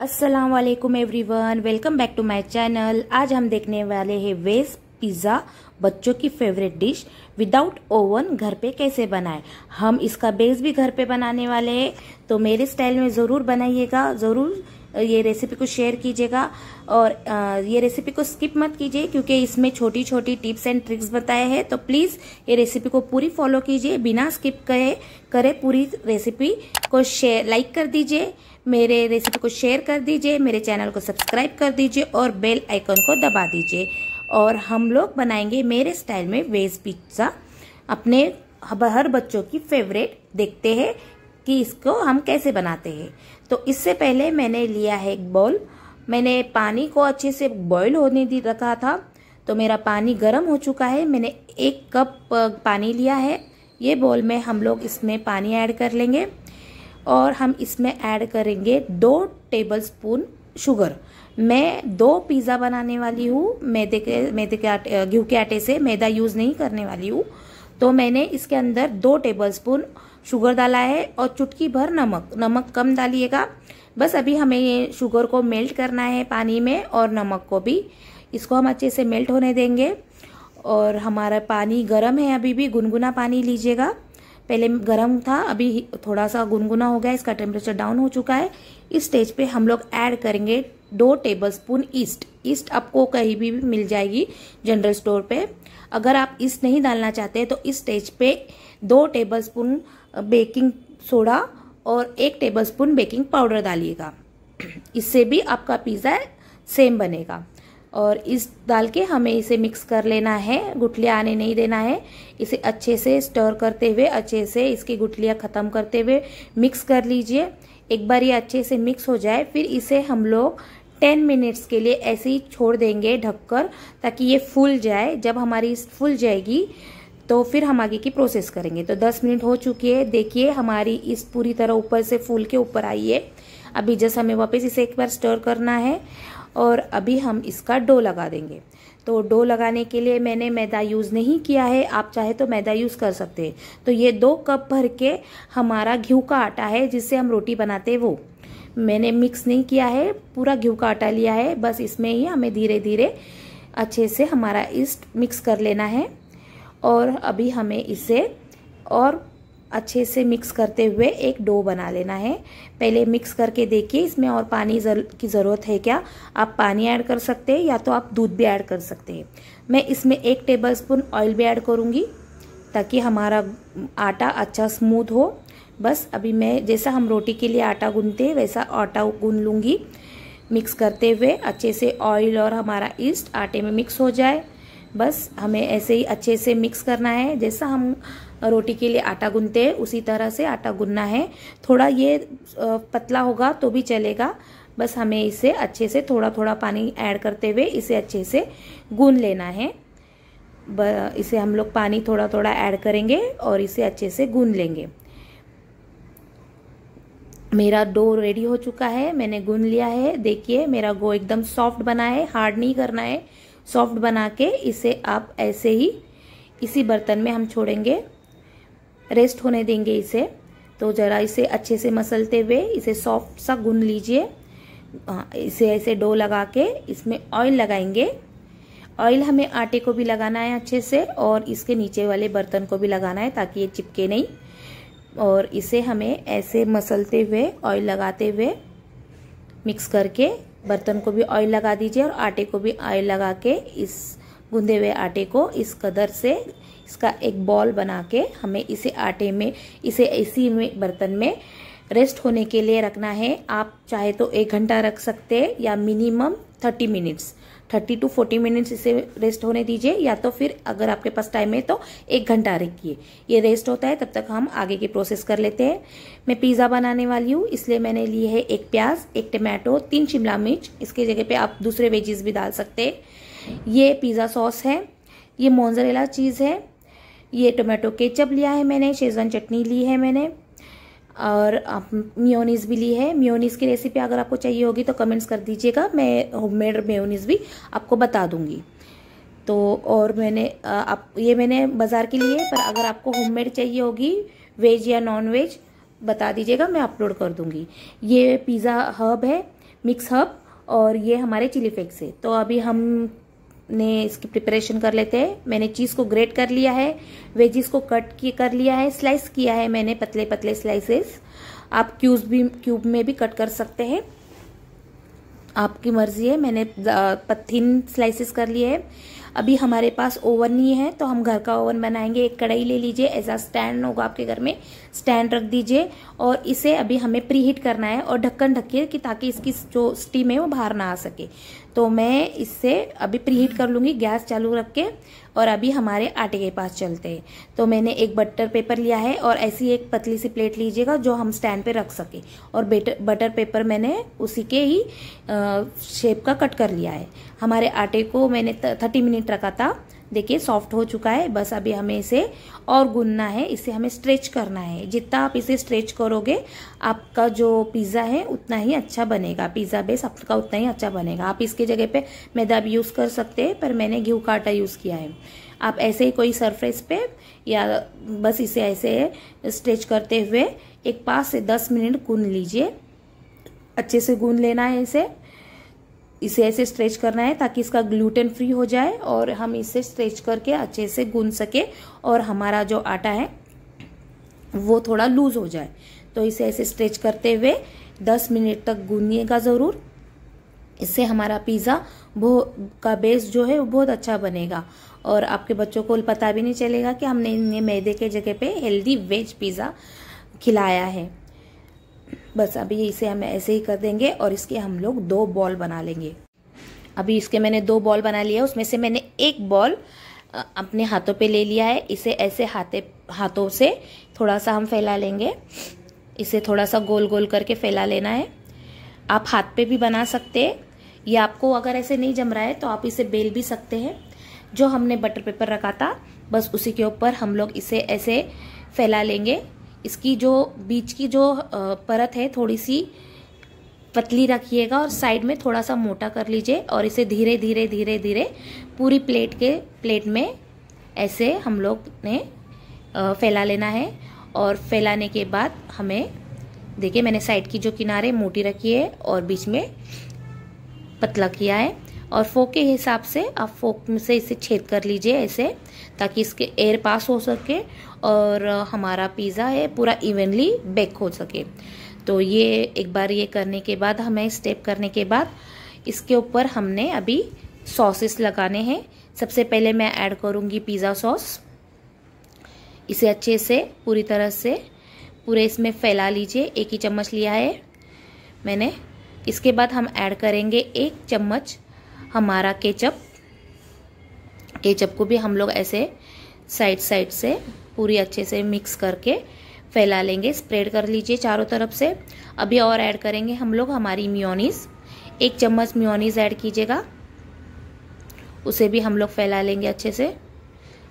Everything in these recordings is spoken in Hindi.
अस्सलाम वालेकुम everyone welcome back to my channel आज हम देखने वाले हैं वेज पिज़्ज़ा बच्चों की फेवरेट डिश विदाउट ओवन घर पे कैसे बनाएं हम इसका बेस भी घर पे बनाने वाले हैं तो मेरे स्टाइल में ज़रूर बनाइएगा ज़रूर ये रेसिपी को शेयर कीजिएगा और ये रेसिपी को स्किप मत कीजिए क्योंकि इसमें छोटी छोटी टिप्स एंड ट्रिक्स बताए हैं तो प्लीज़ ये रेसिपी को पूरी फॉलो कीजिए बिना स्किप करे करे पूरी रेसिपी को शेयर लाइक कर दीजिए मेरे रेसिपी को शेयर कर दीजिए मेरे चैनल को सब्सक्राइब कर दीजिए और बेल आइकन को दबा दीजिए और हम लोग बनाएंगे मेरे स्टाइल में वेज पिज्ज़ा अपने हर बच्चों की फेवरेट देखते हैं कि इसको हम कैसे बनाते हैं तो इससे पहले मैंने लिया है एक बॉल मैंने पानी को अच्छे से बॉईल होने दी रखा था तो मेरा पानी गर्म हो चुका है मैंने एक कप पानी लिया है ये बॉल में हम लोग इसमें पानी ऐड कर लेंगे और हम इसमें ऐड करेंगे दो टेबल स्पून शुगर मैं दो पिज़्ज़ा बनाने वाली हूँ मैदे के मैदे के आटे घी के आटे से मैदा यूज़ नहीं करने वाली हूँ तो मैंने इसके अंदर दो टेबल स्पून शुगर डाला है और चुटकी भर नमक नमक कम डालिएगा बस अभी हमें ये शुगर को मेल्ट करना है पानी में और नमक को भी इसको हम अच्छे से मेल्ट होने देंगे और हमारा पानी गर्म है अभी भी गुनगुना पानी लीजिएगा पहले गर्म था अभी थोड़ा सा गुनगुना हो गया इसका टेम्परेचर डाउन हो चुका है इस स्टेज पे हम लोग ऐड करेंगे दो टेबल स्पून ईस्ट ईस्ट आपको कहीं भी मिल जाएगी जनरल स्टोर पे अगर आप ईस्ट नहीं डालना चाहते तो इस स्टेज पे दो टेबल स्पून बेकिंग सोडा और एक टेबल स्पून बेकिंग पाउडर डालिएगा इससे भी आपका पिज़्ज़ा सेम बनेगा और इस डाल के हमें इसे मिक्स कर लेना है गुठलियाँ आने नहीं देना है इसे अच्छे से स्टर करते हुए अच्छे से इसकी गुठलियाँ ख़त्म करते हुए मिक्स कर लीजिए एक बार ये अच्छे से मिक्स हो जाए फिर इसे हम लोग टेन मिनट्स के लिए ऐसे ही छोड़ देंगे ढककर ताकि ये फूल जाए जब हमारी फूल जाएगी तो फिर हम आगे की प्रोसेस करेंगे तो 10 मिनट हो चुकी है देखिए हमारी इस पूरी तरह ऊपर से फूल के ऊपर आई है अभी जस हमें वापस इसे एक बार स्टर करना है और अभी हम इसका डो लगा देंगे तो डो लगाने के लिए मैंने मैदा यूज़ नहीं किया है आप चाहे तो मैदा यूज़ कर सकते हैं तो ये दो कप भर के हमारा घी का आटा है जिससे हम रोटी बनाते वो मैंने मिक्स नहीं किया है पूरा घी का आटा लिया है बस इसमें ही हमें धीरे धीरे अच्छे से हमारा ईस्ट मिक्स कर लेना है और अभी हमें इसे और अच्छे से मिक्स करते हुए एक डो बना लेना है पहले मिक्स करके देखिए इसमें और पानी जर, की ज़रूरत है क्या आप पानी ऐड कर सकते हैं या तो आप दूध भी ऐड कर सकते हैं मैं इसमें एक टेबल स्पून ऑयल भी ऐड करूँगी ताकि हमारा आटा अच्छा स्मूथ हो बस अभी मैं जैसा हम रोटी के लिए आटा गूंधते हैं वैसा आटा गून लूँगी मिक्स करते हुए अच्छे से ऑयल और हमारा ईस्ट आटे में मिक्स हो जाए बस हमें ऐसे ही अच्छे से मिक्स करना है जैसा हम रोटी के लिए आटा गूंथते हैं उसी तरह से आटा गूंदना है थोड़ा ये पतला होगा तो भी चलेगा बस हमें इसे अच्छे से थोड़ा थोड़ा पानी ऐड करते हुए इसे अच्छे से गून लेना है इसे हम लोग पानी थोड़ा थोड़ा ऐड करेंगे और इसे अच्छे से गून लेंगे मेरा डो रेडी हो चुका है मैंने गून लिया है देखिए मेरा गो एकदम सॉफ्ट बना है हार्ड नहीं करना है सॉफ्ट बना के इसे आप ऐसे ही इसी बर्तन में हम छोड़ेंगे रेस्ट होने देंगे इसे तो ज़रा इसे अच्छे से मसलते हुए इसे सॉफ्ट सा गुन लीजिए हाँ, इसे ऐसे डो लगा के इसमें ऑयल लगाएंगे ऑयल हमें आटे को भी लगाना है अच्छे से और इसके नीचे वाले बर्तन को भी लगाना है ताकि ये चिपके नहीं और इसे हमें ऐसे मसलते हुए ऑयल लगाते हुए मिक्स करके बर्तन को भी ऑयल लगा दीजिए और आटे को भी ऑयल लगा के इस गूंधे हुए आटे को इस कदर से इसका एक बॉल बना के हमें इसे आटे में इसे इसी में बर्तन में रेस्ट होने के लिए रखना है आप चाहे तो एक घंटा रख सकते हैं या minimum thirty minutes thirty to forty minutes इसे रेस्ट होने दीजिए या तो फिर अगर आपके पास टाइम है तो एक घंटा रखिए ये रेस्ट होता है तब तक हम आगे की प्रोसेस कर लेते हैं मैं पिज़्ज़ा बनाने वाली हूँ इसलिए मैंने लिए है एक प्याज एक टमाटो तीन शिमला मिर्च इसके जगह पे आप दूसरे वेजेस भी डाल सकते हैं ये पिज़्ज़ा सॉस है ये मोन्जरेला चीज़ है ये टोमेटो केचप लिया है मैंने शेजवान चटनी ली है मैंने और म्योनीस भी ली है म्योनीस की रेसिपी अगर आपको चाहिए होगी तो कमेंट्स कर दीजिएगा मैं होममेड म्योनीज भी आपको बता दूंगी तो और मैंने आप ये मैंने बाज़ार के लिए पर अगर आपको होममेड चाहिए होगी वेज या नॉन वेज बता दीजिएगा मैं अपलोड कर दूंगी ये पिज़्ज़ा हब है मिक्स हब और ये हमारे चिली फ्लेक्स है तो अभी हम ने इसकी प्रिपरेशन कर लेते हैं मैंने चीज़ को ग्रेट कर लिया है वेजिस को कट की कर लिया है स्लाइस किया है मैंने पतले पतले स्लाइसेस आप क्यूब भी क्यूब में भी कट कर सकते हैं आपकी मर्जी है मैंने पथिन स्लाइसेस कर लिए हैं अभी हमारे पास ओवन नहीं है तो हम घर का ओवन बनाएंगे एक कढ़ाई ले लीजिए ऐसा स्टैंड होगा आपके घर में स्टैंड रख दीजिए और इसे अभी हमें प्री हीट करना है और ढक्कन ढकिए कि ताकि इसकी जो स्टीम है वो बाहर ना आ सके तो मैं इससे अभी प्री हीट कर लूँगी गैस चालू रख के और अभी हमारे आटे के पास चलते हैं तो मैंने एक बटर पेपर लिया है और ऐसी एक पतली सी प्लेट लीजिएगा जो हम स्टैंड पे रख सके और बेटर बटर पेपर मैंने उसी के ही शेप का कट कर लिया है हमारे आटे को मैंने थर्टी मिनट रखा था देखिए सॉफ्ट हो चुका है बस अभी हमें इसे और गुनना है इसे हमें स्ट्रेच करना है जितना आप इसे स्ट्रेच करोगे आपका जो पिज़्ज़ा है उतना ही अच्छा बनेगा पिज़्ज़ा बेस आपका उतना ही अच्छा बनेगा आप इसके जगह पे मैदा भी यूज़ कर सकते हैं पर मैंने घी का आटा यूज़ किया है आप ऐसे ही कोई सरफेस पे या बस इसे ऐसे स्ट्रेच करते हुए एक पाँच से दस मिनट गून लीजिए अच्छे से गून लेना है इसे इसे ऐसे स्ट्रेच करना है ताकि इसका ग्लूटेन फ्री हो जाए और हम इसे स्ट्रेच करके अच्छे से गूंद सके और हमारा जो आटा है वो थोड़ा लूज हो जाए तो इसे ऐसे स्ट्रेच करते हुए 10 मिनट तक गूंदिएगा ज़रूर इससे हमारा पिज़्ज़ा का बेस जो है वो बहुत अच्छा बनेगा और आपके बच्चों को पता भी नहीं चलेगा कि हमने इन्हें मैदे के जगह पे हेल्दी वेज पिज़्ज़ा खिलाया है बस अभी इसे हम ऐसे ही कर देंगे और इसके हम लोग दो बॉल बना लेंगे अभी इसके मैंने दो बॉल बना लिया उसमें से मैंने एक बॉल अपने हाथों पे ले लिया है इसे ऐसे हाथे हाथों से थोड़ा सा हम फैला लेंगे इसे थोड़ा सा गोल गोल करके फैला लेना है आप हाथ पे भी बना सकते हैं या आपको अगर ऐसे नहीं जम रहा है तो आप इसे बेल भी सकते हैं जो हमने बटर पेपर रखा था बस उसी के ऊपर हम लोग इसे ऐसे फैला लेंगे इसकी जो बीच की जो परत है थोड़ी सी पतली रखिएगा और साइड में थोड़ा सा मोटा कर लीजिए और इसे धीरे धीरे धीरे धीरे पूरी प्लेट के प्लेट में ऐसे हम लोग ने फैला लेना है और फैलाने के बाद हमें देखिए मैंने साइड की जो किनारे मोटी रखी है और बीच में पतला किया है और फोक के हिसाब से आप फोक में से इसे छेद कर लीजिए ऐसे ताकि इसके एयर पास हो सके और हमारा पिज़्ज़ा है पूरा इवनली बेक हो सके तो ये एक बार ये करने के बाद हमें स्टेप करने के बाद इसके ऊपर हमने अभी सॉसेस लगाने हैं सबसे पहले मैं ऐड करूँगी पिज़्ज़ा सॉस इसे अच्छे से पूरी तरह से पूरे इसमें फैला लीजिए एक ही चम्मच लिया है मैंने इसके बाद हम ऐड करेंगे एक चम्मच हमारा केचप केचप को भी हम लोग ऐसे साइड साइड से पूरी अच्छे से मिक्स करके फैला लेंगे स्प्रेड कर लीजिए चारों तरफ से अभी और ऐड करेंगे हम लोग हमारी म्योनीस एक चम्मच म्योनीस ऐड कीजिएगा उसे भी हम लोग फैला लेंगे अच्छे से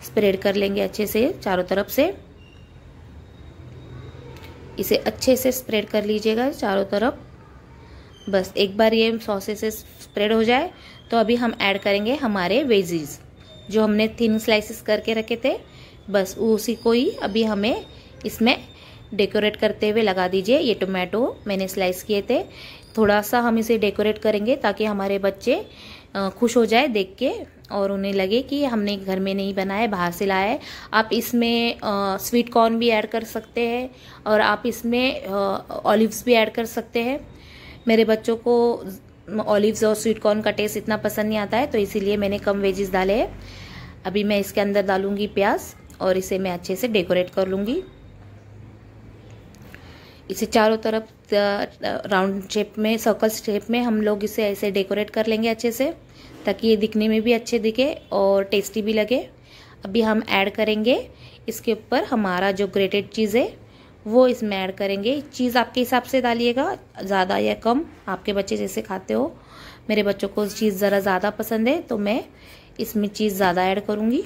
स्प्रेड कर लेंगे अच्छे से चारों तरफ से इसे अच्छे से स्प्रेड कर लीजिएगा चारों तरफ बस एक बार ये सॉसेस स्प्रेड हो जाए तो अभी हम ऐड करेंगे हमारे वेजीज जो हमने थिन स्लाइसिस करके रखे थे बस उसी को ही अभी हमें इसमें डेकोरेट करते हुए लगा दीजिए ये टोमेटो मैंने स्लाइस किए थे थोड़ा सा हम इसे डेकोरेट करेंगे ताकि हमारे बच्चे खुश हो जाए देख के और उन्हें लगे कि हमने घर में नहीं बनाया बाहर से लाया है आप इसमें आ, स्वीट कॉर्न भी ऐड कर सकते हैं और आप इसमें ऑलिव्स भी ऐड कर सकते हैं मेरे बच्चों को ऑलिव्स और स्वीट कॉर्न का टेस्ट इतना पसंद नहीं आता है तो इसीलिए मैंने कम वेजेस डाले हैं अभी मैं इसके अंदर डालूंगी प्याज और इसे मैं अच्छे से डेकोरेट कर लूँगी इसे चारों तरफ राउंड शेप में सर्कल शेप में हम लोग इसे ऐसे डेकोरेट कर लेंगे अच्छे से ताकि ये दिखने में भी अच्छे दिखे और टेस्टी भी लगे अभी हम ऐड करेंगे इसके ऊपर हमारा जो ग्रेटेड चीज़ है वो इसमें ऐड करेंगे चीज़ आपके हिसाब से डालिएगा ज़्यादा या कम आपके बच्चे जैसे खाते हो मेरे बच्चों को चीज़ ज़रा ज़्यादा पसंद है तो मैं इसमें चीज़ ज़्यादा ऐड करूँगी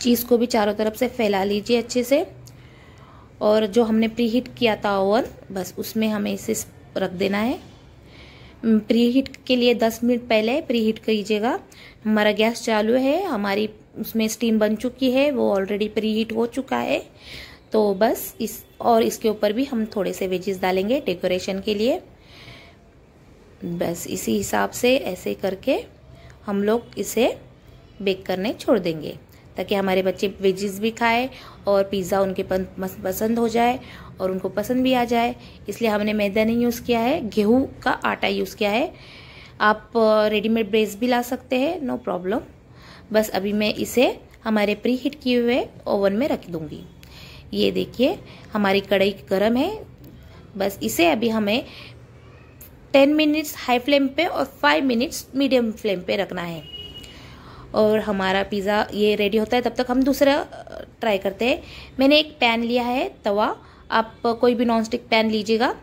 चीज़ को भी चारों तरफ से फैला लीजिए अच्छे से और जो हमने प्री हीट किया था ओवन बस उसमें हमें इसे रख देना है प्री हीट के लिए 10 मिनट पहले प्री हीट कीजिएगा हमारा गैस चालू है हमारी उसमें स्टीम बन चुकी है वो ऑलरेडी प्री हीट हो चुका है तो बस इस और इसके ऊपर भी हम थोड़े से वेजेस डालेंगे डेकोरेशन के लिए बस इसी हिसाब से ऐसे करके हम लोग इसे बेक करने छोड़ देंगे ताकि हमारे बच्चे वेजेस भी खाए और पिज़्ज़ा उनके पसंद हो जाए और उनको पसंद भी आ जाए इसलिए हमने मैदा नहीं यूज़ किया है गेहूँ का आटा यूज़ किया है आप रेडीमेड ब्रेस भी ला सकते हैं नो प्रॉब्लम बस अभी मैं इसे हमारे प्री हीट किए हुए ओवन में रख दूँगी ये देखिए हमारी कढ़ाई गर्म है बस इसे अभी हमें टेन मिनट्स हाई फ्लेम पे और फाइव मिनट्स मीडियम फ्लेम पे रखना है और हमारा पिज़्ज़ा ये रेडी होता है तब तक हम दूसरा ट्राई करते हैं मैंने एक पैन लिया है तवा आप कोई भी नॉन स्टिक पैन लीजिएगा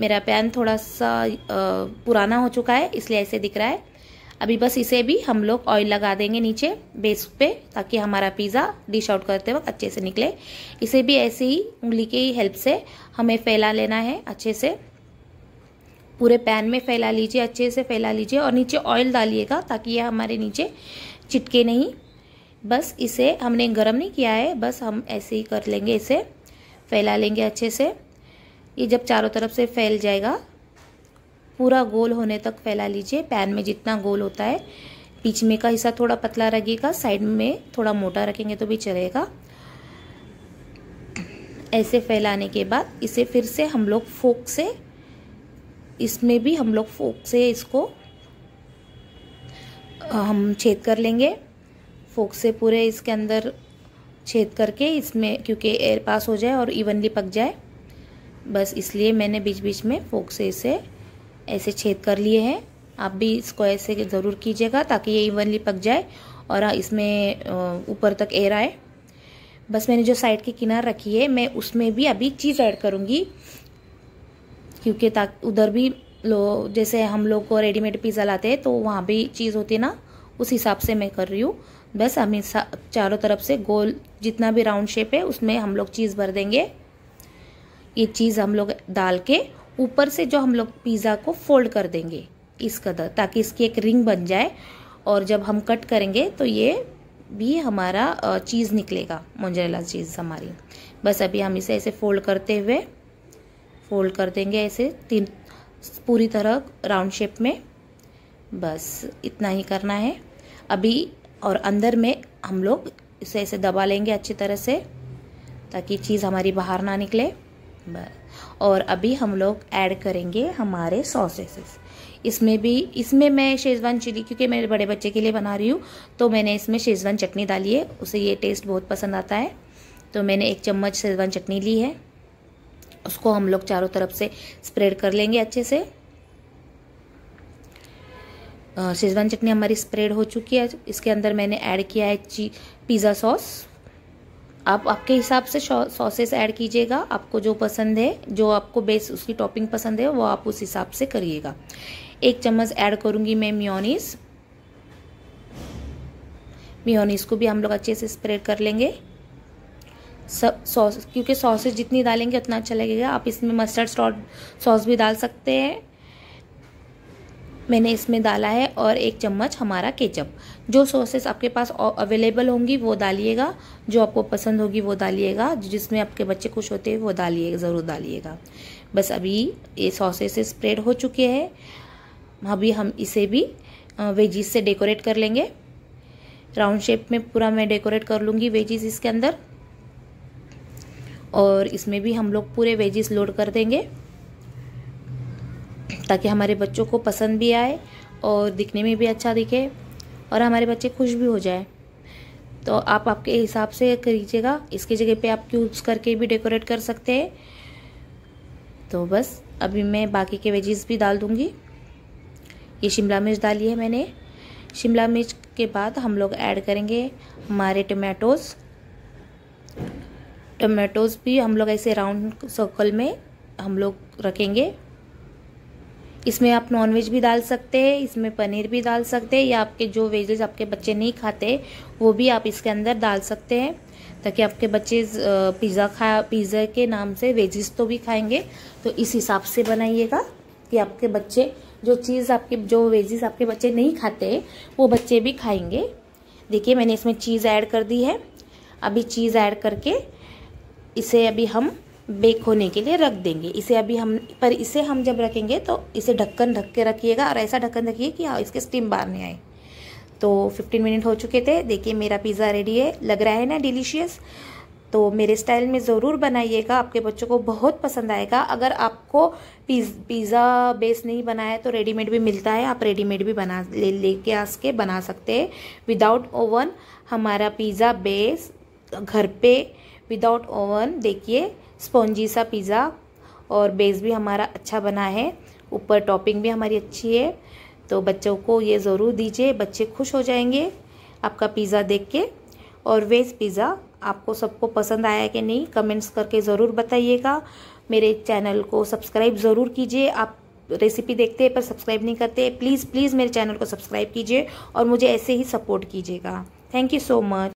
मेरा पैन थोड़ा सा पुराना हो चुका है इसलिए ऐसे दिख रहा है अभी बस इसे भी हम लोग ऑयल लगा देंगे नीचे बेस पे ताकि हमारा पिज़्ज़ा डिश आउट करते वक्त अच्छे से निकले इसे भी ऐसे ही उंगली के ही हेल्प से हमें फैला लेना है अच्छे से पूरे पैन में फैला लीजिए अच्छे से फैला लीजिए और नीचे ऑयल डालिएगा ताकि ये हमारे नीचे चिटके नहीं बस इसे हमने गर्म नहीं किया है बस हम ऐसे ही कर लेंगे इसे फैला लेंगे अच्छे से ये जब चारों तरफ से फैल जाएगा पूरा गोल होने तक फैला लीजिए पैन में जितना गोल होता है बीच में का हिस्सा थोड़ा पतला रखिएगा साइड में थोड़ा मोटा रखेंगे तो भी चलेगा ऐसे फैलाने के बाद इसे फिर से हम लोग फोक से इसमें भी हम लोग फोक से इसको हम छेद कर लेंगे फोक से पूरे इसके अंदर छेद करके इसमें क्योंकि एयर पास हो जाए और इवनली पक जाए बस इसलिए मैंने बीच बीच में फोक से इसे ऐसे छेद कर लिए हैं आप भी इसको ऐसे ज़रूर कीजिएगा ताकि ये इवनली पक जाए और इसमें ऊपर तक एयर आए बस मैंने जो साइड के किनार रखी है मैं उसमें भी अभी चीज़ ऐड करूँगी क्योंकि ताकि उधर भी लो जैसे हम लोग को रेडीमेड पिज़्ज़ा लाते हैं तो वहाँ भी चीज़ होती है ना उस हिसाब से मैं कर रही हूँ बस हम चारों तरफ से गोल जितना भी राउंड शेप है उसमें हम लोग चीज़ भर देंगे ये चीज़ हम लोग डाल के ऊपर से जो हम लोग पिज़्ज़ा को फोल्ड कर देंगे इस कदर ताकि इसकी एक रिंग बन जाए और जब हम कट करेंगे तो ये भी हमारा चीज़ निकलेगा मोजरेला चीज़ हमारी बस अभी हम इसे ऐसे फोल्ड करते हुए फोल्ड कर देंगे ऐसे तीन पूरी तरह राउंड शेप में बस इतना ही करना है अभी और अंदर में हम लोग इसे ऐसे दबा लेंगे अच्छी तरह से ताकि चीज़ हमारी बाहर ना निकले बस और अभी हम लोग ऐड करेंगे हमारे सॉसेस इसमें भी इसमें मैं शेज़वान चिली क्योंकि मेरे बड़े बच्चे के लिए बना रही हूँ तो मैंने इसमें शेज़वान चटनी डाली है उसे ये टेस्ट बहुत पसंद आता है तो मैंने एक चम्मच शेज़वान चटनी ली है उसको हम लोग चारों तरफ से स्प्रेड कर लेंगे अच्छे से शेज़वान चटनी हमारी स्प्रेड हो चुकी है इसके अंदर मैंने ऐड किया है पिज़्ज़ा सॉस आप आपके हिसाब से सॉसेस ऐड कीजिएगा आपको जो पसंद है जो आपको बेस उसकी टॉपिंग पसंद है वो आप उस हिसाब से करिएगा एक चम्मच ऐड करूँगी मैं म्योनीस म्योनीस को भी हम लोग अच्छे से स्प्रेड कर लेंगे सॉस क्योंकि सॉसेज जितनी डालेंगे उतना अच्छा लगेगा आप इसमें मस्टर्ड सॉस भी डाल सकते हैं मैंने इसमें डाला है और एक चम्मच हमारा केचप जो सॉसेस आपके पास अवेलेबल होंगी वो डालिएगा जो आपको पसंद होगी वो डालिएगा जिसमें आपके बच्चे खुश होते हैं वो डालिएगा ज़रूर डालिएगा बस अभी ये सॉसेस स्प्रेड हो चुके हैं अभी हम इसे भी वेजीज से डेकोरेट कर लेंगे राउंड शेप में पूरा मैं डेकोरेट कर लूँगी वेजीज इसके अंदर और इसमें भी हम लोग पूरे वेजीज लोड कर देंगे ताकि हमारे बच्चों को पसंद भी आए और दिखने में भी अच्छा दिखे और हमारे बच्चे खुश भी हो जाए तो आप आपके हिसाब से करीजिएगा इसकी जगह पे आप क्यूब्स करके भी डेकोरेट कर सकते हैं तो बस अभी मैं बाकी के वेजेस भी डाल दूँगी ये शिमला मिर्च डाली है मैंने शिमला मिर्च के बाद हम लोग ऐड करेंगे हमारे टमाटोज़ टमाटोज़ भी हम लोग ऐसे राउंड सर्कल में हम लोग रखेंगे इसमें आप नॉनवेज भी डाल सकते हैं इसमें पनीर भी डाल सकते हैं या आपके जो वेजेज आपके बच्चे नहीं खाते वो भी आप इसके अंदर डाल सकते हैं ताकि आपके बच्चे पिज़्ज़ा खा पिज़्ज़ा के नाम से वेजेस तो भी खाएंगे तो इस हिसाब से बनाइएगा कि आपके बच्चे जो चीज़ आपके जो वेजेस आपके बच्चे नहीं खाते वो बच्चे भी खाएंगे देखिए मैंने इसमें चीज़ ऐड कर दी है अभी चीज़ ऐड करके इसे अभी हम बेक होने के लिए रख देंगे इसे अभी हम पर इसे हम जब रखेंगे तो इसे ढक्कन ढक के रखिएगा और ऐसा ढक्कन रखिए कि हाँ इसके स्टीम बाहर नहीं आए तो 15 मिनट हो चुके थे देखिए मेरा पिज़्ज़ा रेडी है लग रहा है ना डिलीशियस तो मेरे स्टाइल में ज़रूर बनाइएगा आपके बच्चों को बहुत पसंद आएगा अगर आपको पिज़ पिज़्ज़ा बेस नहीं बनाया तो रेडीमेड भी मिलता है आप रेडीमेड भी बना ले लेके आ के बना सकते हैं विदाउट ओवन हमारा पिज़्ज़ा बेस घर पे विदाउट ओवन देखिए स्पॉन्जी सा पिज़्ज़ा और बेस भी हमारा अच्छा बना है ऊपर टॉपिंग भी हमारी अच्छी है तो बच्चों को ये ज़रूर दीजिए बच्चे खुश हो जाएंगे आपका पिज़्ज़ा देख के और वेज पिज़्ज़ा आपको सबको पसंद आया कि नहीं कमेंट्स करके ज़रूर बताइएगा मेरे चैनल को सब्सक्राइब ज़रूर कीजिए आप रेसिपी देखते हैं पर सब्सक्राइब नहीं करते प्लीज़ प्लीज़ मेरे चैनल को सब्सक्राइब कीजिए और मुझे ऐसे ही सपोर्ट कीजिएगा थैंक यू सो मच